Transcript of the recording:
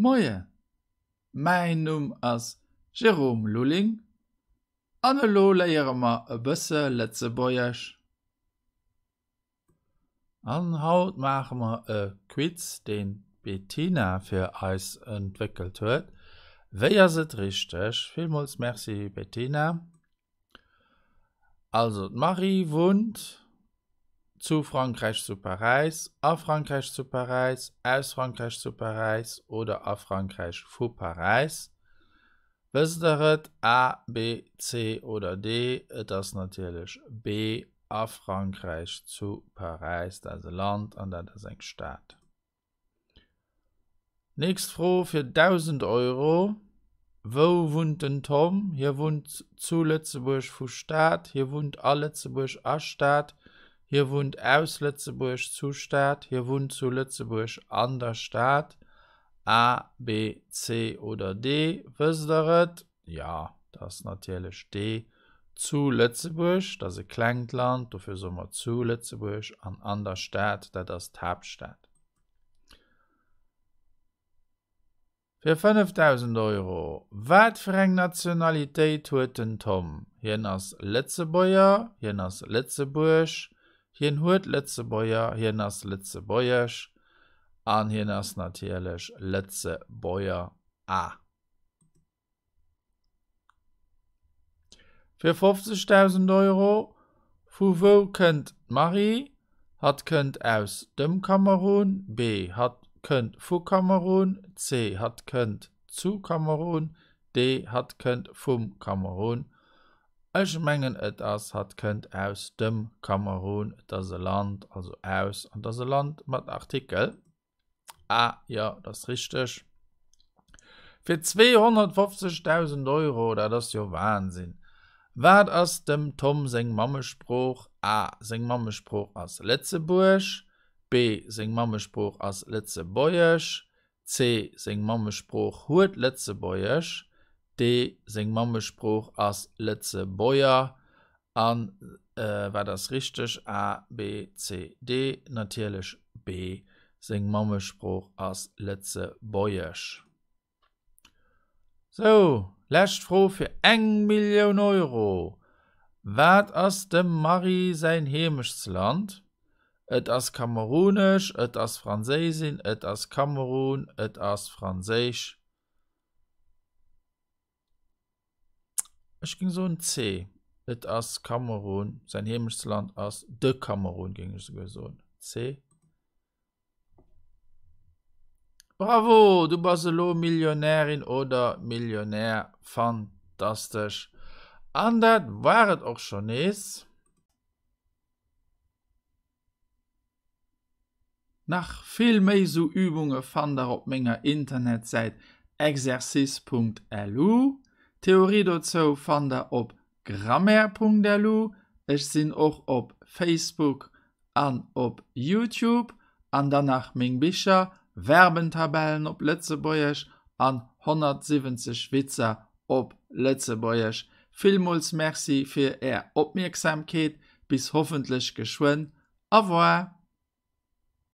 Moie Mein Numm ass Jerome Lulling Anne loléiermer e bësse letze Boyierch An haut maachmer e Quiz den Bettina fir eis entwickelt huet, Wéier se richtech Vimuts Merci Bettina Also d Marie wundt. zu Frankreich zu Paris, auf Frankreich zu Paris, aus Frankreich zu Paris oder auf Frankreich vor Paris. Wisderet A, B, C oder D, das ist natürlich B, auf Frankreich zu Paris, das ist ein Land und das ist ein Staat. Nächste Frage für 1000 Euro. Wo wohnt denn Tom? Hier wohnt zu Lützeburg vor Staat, hier wohnt auch Lützeburg auch Staat. hier wohnt aus Lützeburg zu Staat, hier wohnt zu Lützeburg an der Staat. A, B, C oder D, wüsstet? Ja, das natürlich D. Zu Lützeburg, das ist Kleinland, dafür sind wir zu Lützeburg an an der Staat, das ist Tabstadt. Für 5000 Euro. Was für eine Nationalität hat denn Tom? Hier ist Lützeburg, hier ist Lützeburg. Hier huet letzte Boyer, hiernas letzte Boyersch, an hiernas natürlich letzte Boyer a. Für 50.000 Euro wo könnt Marie, hat könnt aus dem Kamerun, B hat könnt vu Kamerun, C hat könnt zu Kamerun, D hat könnt vom Kamerun, Echmengen et ass hat kënnt aus dem Kamerun dat se Land also aus an dat se Land mat Artikel. Ah ja, das richtech. Fi 250.000 Euro da dats jo wasinn. Wa ass dem Tom seng Mammeproch a seng Mammeproch ass letze buch, B seng Mammeproch ass letze boyech, C seng Mammeproch huet letze boyech, de seg Mammespruch ass letze Boyer an äh, war das richtig A B C D natierlech B seg Mammespruch ass letze Boyersch. So lächt froh fir eng Millioun Euro. Wat ass dem Marie sein Land? Et ass Kamerunisch, et ass Fraésinn, et ass Kamerun, et ass Fraésich, Ich ging so ein C. Et aus Kamerun, sein himmlisches Land aus de Kamerun ging es sogar so ein C. Bravo, du Barcelona-Millionärin oder Millionär. Fantastisch. Und das war es auch schon ist. Nach viel mehr so Übungen fand ihr auf meiner Internetseite exercice.lu Theorie dozo fan der op Grammer.delu, Ech sinn och op Facebook an op YouTube, an danach Ming Bicher, Werbentabellen op Lettzebäech an 170 Schwitzer op Lettzebäech. Filmmuls Merci fir Ä Opmerksamkeet bis hoffentlich geschwen, a voir!